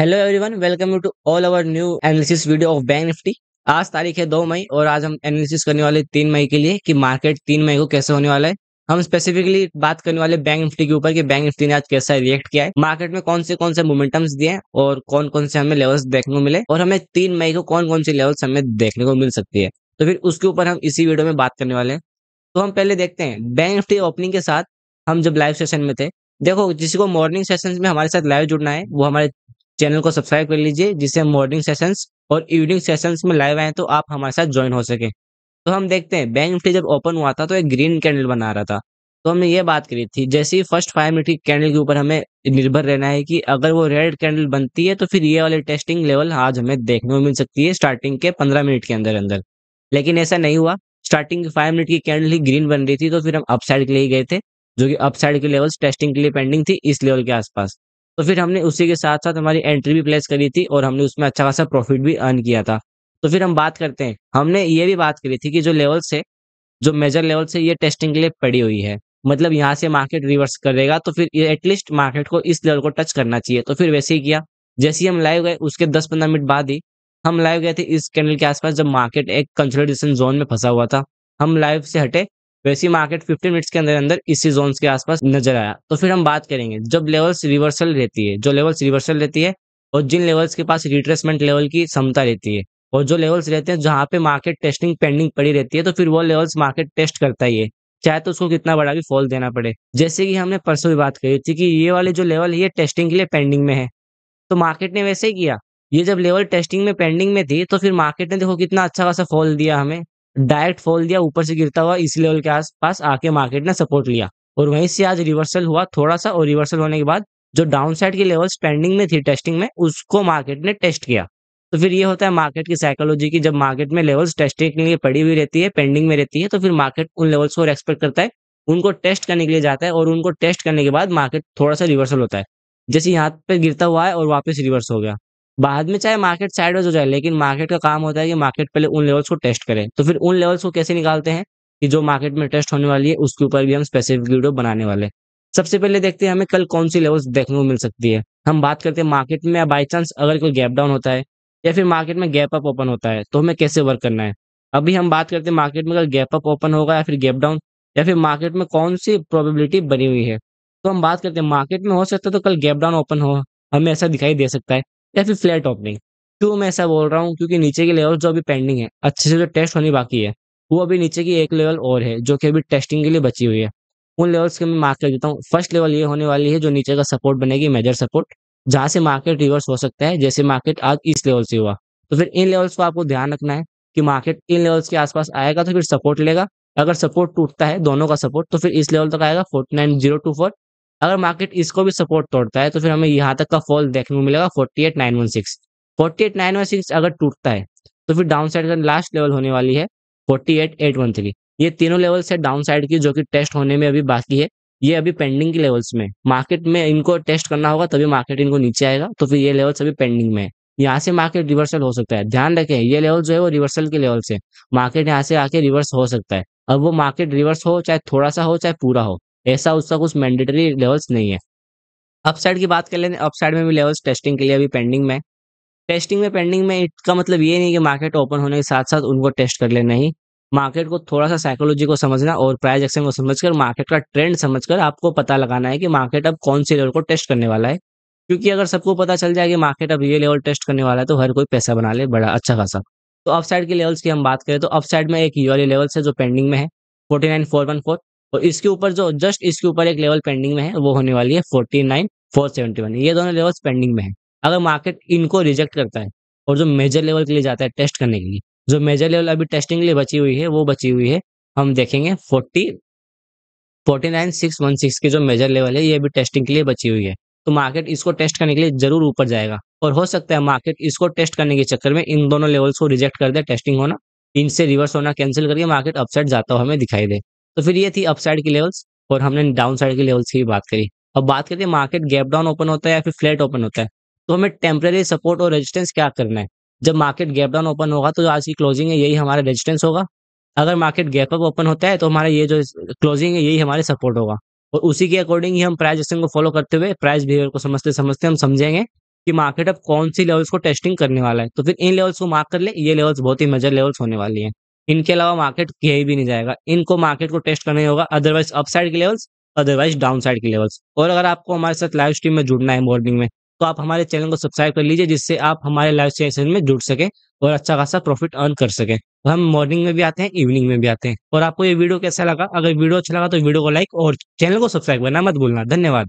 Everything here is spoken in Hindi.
hello everyone welcome you to all our new analysis video of bank Nifty आज तारीख है दो मई और आज हम एनालिसिस करने वाले तीन मई के लिए कि मार्केट तीन मई को कैसे होने वाला है हम स्पेसिफिकली बात करने वाले बैंक निफ्टी के ऊपर कि बैंक निफ्टी ने आज कैसा रिएक्ट किया है मार्केट में कौन से कौन से मोमेंटम्स दिए हैं और कौन कौन से हमें लेवल्स देखने को मिले और हमें तीन मई को कौन कौन से लेवल्स हमें देखने को मिल सकती है तो फिर उसके ऊपर हम इसी वीडियो में बात करने वाले हैं तो हम पहले देखते हैं बैंक निफ्टी ओपनिंग के साथ हम जब लाइव सेशन में थे देखो जिसको मॉर्निंग सेशन में हमारे साथ लाइव जुड़ना है वो हमारे चैनल को सब्सक्राइब कर लीजिए जिससे मॉर्निंग सेशंस और इवनिंग सेशंस में लाइव आए तो आप हमारे साथ ज्वाइन हो सके तो हम देखते हैं बैंक निफ्टी जब ओपन हुआ था तो एक ग्रीन कैंडल बना रहा था तो हमने ये बात करी थी जैसे ही फर्स्ट फाइव मिनट की कैंडल के ऊपर हमें निर्भर रहना है कि अगर वो रेड कैंडल बनती है तो फिर ये वाले टेस्टिंग लेवल आज हमें देखने को मिल सकती है स्टार्टिंग के पंद्रह मिनट के अंदर अंदर लेकिन ऐसा नहीं हुआ स्टार्टिंग के फाइव मिनट की कैंडल ही ग्रीन बन रही थी तो फिर हम अपसाइड के लिए गए थे जो कि अपसाइड के लेवल्स टेस्टिंग के लिए पेंडिंग थी इस लेवल के आसपास तो फिर हमने उसी के साथ साथ हमारी एंट्री भी प्लेस करी थी और हमने उसमें अच्छा खासा प्रॉफिट भी अर्न किया था तो फिर हम बात करते हैं हमने ये भी बात करी थी कि जो लेवल्स है जो मेजर लेवल से ये टेस्टिंग के लिए पड़ी हुई है मतलब यहाँ से मार्केट रिवर्स करेगा तो फिर एटलीस्ट मार्केट को इस लेवल को टच करना चाहिए तो फिर वैसे ही किया जैसे ही हम लाइव गए उसके दस पंद्रह मिनट बाद ही हम लाइव गए थे इस कैंडल के आसपास जब मार्केट एक कंसोलिडेशन जोन में फंसा हुआ था हम लाइव से हटे वैसी मार्केट 15 मिनट्स के अंदर अंदर इसी जोन के आसपास नजर आया तो फिर हम बात करेंगे जब लेवल्स रिवर्सल रहती है जो लेवल्स रिवर्सल रहती है और जिन लेवल्स के पास रिट्रेसमेंट लेवल की क्षमता रहती है और जो लेवल्स रहते हैं जहां पे मार्केट टेस्टिंग पेंडिंग पड़ी रहती है तो फिर वो लेवल्स मार्केट टेस्ट करता ही है चाहे तो उसको कितना बड़ा भी फॉल देना पड़े जैसे कि हमने परसों भी बात कही थी कि ये वाले जो लेवल है ये टेस्टिंग के लिए पेंडिंग में है तो मार्केट ने वैसे ही किया ये जब लेवल टेस्टिंग में पेंडिंग में थी तो फिर मार्केट ने देखो कितना अच्छा खासा फॉल दिया हमें डायरेक्ट फॉल दिया ऊपर से गिरता हुआ इस लेवल के आसपास आके मार्केट ने सपोर्ट लिया और वहीं से आज रिवर्सल हुआ थोड़ा सा और रिवर्सल होने के बाद जो डाउन साइड की लेवल्स स्पेंडिंग में थी टेस्टिंग में उसको मार्केट ने टेस्ट किया तो फिर ये होता है मार्केट की साइकोलॉजी की जब मार्केट में लेवल्स टेस्टिंग के लिए पड़ी हुई रहती है पेंडिंग में रहती है तो फिर मार्केट उन लेवल्स को एक्सपेक्ट करता है उनको टेस्ट करने के लिए जाता है और उनको टेस्ट करने के बाद मार्केट थोड़ा सा रिवर्सल होता है जैसे यहाँ पे गिरता हुआ है और वापस रिवर्स हो गया बाद में चाहे मार्केट साइडवेज हो जाए लेकिन मार्केट का काम होता है कि मार्केट पहले उन लेवल्स को टेस्ट करें तो फिर उन लेवल्स को कैसे निकालते हैं कि जो मार्केट में टेस्ट होने वाली है उसके ऊपर भी हम स्पेसिफिक वीडियो बनाने वाले सबसे पहले देखते हैं हमें कल कौन सी लेवल्स देखने को मिल सकती है हम बात करते हैं मार्केट में बाई चांस अगर कोई गैप डाउन होता है या फिर मार्केट में गैप अप ओपन होता है तो हमें कैसे वर्क करना है अभी हम बात करते हैं मार्केट में अगर गैप अप ओपन होगा या फिर गैप डाउन या फिर मार्केट में कौन सी प्रोबेबिलिटी बनी हुई है तो हम बात करते हैं मार्केट में हो सकता है तो कल गैप डाउन ओपन हो हमें ऐसा दिखाई दे सकता है या फिर फ्लैट ओपनिंग क्यों मैं ऐसा बोल रहा हूँ क्योंकि नीचे की लेवल जो अभी पेंडिंग है अच्छे से जो टेस्ट होनी बाकी है वो अभी नीचे की एक लेवल और है जो कि अभी टेस्टिंग के लिए बची हुई है उन लेवल्स के मैं मार्क कर देता हूँ फर्स्ट लेवल ये होने वाली है जो नीचे का सपोर्ट बनेगी मेजर सपोर्ट जहाँ से मार्केट रिवर्स हो सकता है जैसे मार्केट आज इस लेवल से हुआ तो फिर इन लेवल्स को आपको ध्यान रखना है कि मार्केट इन लेवल्स के आसपास आएगा तो फिर सपोर्ट लेगा अगर सपोर्ट टूटता है दोनों का सपोर्ट तो फिर इस लेवल तक आएगा forty nine zero two four अगर मार्केट इसको भी सपोर्ट तोड़ता है तो फिर हमें यहाँ तक का फॉल देखने को मिलेगा forty eight nine one six forty eight nine one six अगर टूटता है तो फिर डाउन साइड का लास्ट लेवल होने वाली है forty eight eight one three ये तीनों लेवल्स है डाउन साइड की जो कि टेस्ट होने में अभी बाकी है ये अभी पेंडिंग के लेवल्स में मार्केट में इनको टेस्ट करना होगा तभी मार्केट इनको नीचे आएगा तो फिर ये लेवल्स अभी पेंडिंग में है यहाँ से मार्केट रिवर्सल हो सकता है ध्यान रखें ये लेवल जो है वो रिवर्सल के लेवल से मार्केट यहाँ से आके रिवर्स हो सकता है अब वो मार्केट रिवर्स हो चाहे थोड़ा सा हो चाहे पूरा हो ऐसा उसका कुछ मैंडेटरी लेवल्स नहीं है अपसाइड की बात कर लेते हैं अपसाइड में भी लेवल्स टेस्टिंग के लिए अभी पेंडिंग में टेस्टिंग में पेंडिंग में इसका मतलब ये नहीं कि मार्केट ओपन होने के साथ साथ उनको टेस्ट कर लेना ही मार्केट को थोड़ा सा साइकोलॉजी को समझना और प्राइस एक्शन को समझकर मार्केट का ट्रेंड समझकर आपको पता लगाना है कि मार्केट अब कौन से लेवल को टेस्ट करने वाला है क्योंकि अगर सबको पता चल जाए कि मार्केट अब ये लेवल टेस्ट करने वाला है तो हर कोई पैसा बना ले बड़ा अच्छा खासा तो अपसाइड के लेवल्स की हम बात करें तो अपसाइड में एक यूआरए लेवल्स है जो पेंडिंग में है forty nine four one four और इसके ऊपर जो जस्ट इसके ऊपर एक लेवल पेंडिंग में है वो होने वाली है forty nine four seventy one ये दोनों लेवल्स पेंडिंग में है अगर मार्केट इनको रिजेक्ट करता है और जो मेजर लेवल के लिए जाता है टेस्ट करने के लिए जो मेजर लेवल अभी टेस्टिंग के लिए बची हुई है वो बची हुई है हम देखेंगे forty forty nine six one six की जो मेजर लेवल है ये अभी टेस्टिंग के लिए बची हुई है तो मार्केट इसको टेस्ट करने के लिए जरूर ऊपर जाएगा और हो सकता है मार्केट इसको टेस्ट करने के चक्कर में इन दोनों लेवल्स को रिजेक्ट कर दे टेस्टिंग होना इनसे रिवर्स होना कैंसिल करके मार्केट अपसाइड जाता हुआ हमें दिखाई दे तो फिर ये थी अपसाइड की लेवल्स और हमने डाउन साइड की लेवल्स की बात करी अब बात करते हैं मार्केट गैप डाउन ओपन होता है या फिर फ्लैट ओपन होता है तो हमें टेम्प्रेरी सपोर्ट और रेजिस्टेंस क्या करना है जब मार्केट गैप डाउन ओपन होगा तो आज की क्लोजिंग है यही हमारा रेजिस्टेंस होगा अगर मार्केट गैप अप ओपन होता है तो हमारा ये जो क्लोजिंग है यही हमारे सपोर्ट होगा और उसी के अकॉर्डिंग ही हम प्राइस एक्शन को फॉलो करते हुए प्राइस बिहेवियर को समझते समझते हम समझेंगे कि मार्केट अब कौन सी लेवल्स को टेस्टिंग करने वाला है तो फिर इन लेवल्स को मार्क कर ले ये लेवल्स बहुत ही मेजर लेवल्स होने वाली है इनके अलावा मार्केट कहीं भी नहीं जाएगा इनको मार्केट को टेस्ट करना ही होगा अदरवाइज अपसाइड के लेवल्स अदरवाइज डाउन साइड के लेवल्स और अगर आपको हमारे साथ लाइव स्ट्रीम में जुड़ना है मॉर्निंग में तो आप हमारे चैनल को सब्सक्राइब कर लीजिए जिससे आप हमारे लाइव स्ट्रीम में जुड़ सकें और अच्छा खासा प्रॉफिट अर्न कर सकें तो हम मॉर्निंग में भी आते हैं इवनिंग में भी आते हैं और आपको ये वीडियो कैसा लगा अगर वीडियो अच्छा लगा तो वीडियो को लाइक और चैनल को सब्सक्राइब करना मत भूलना धन्यवाद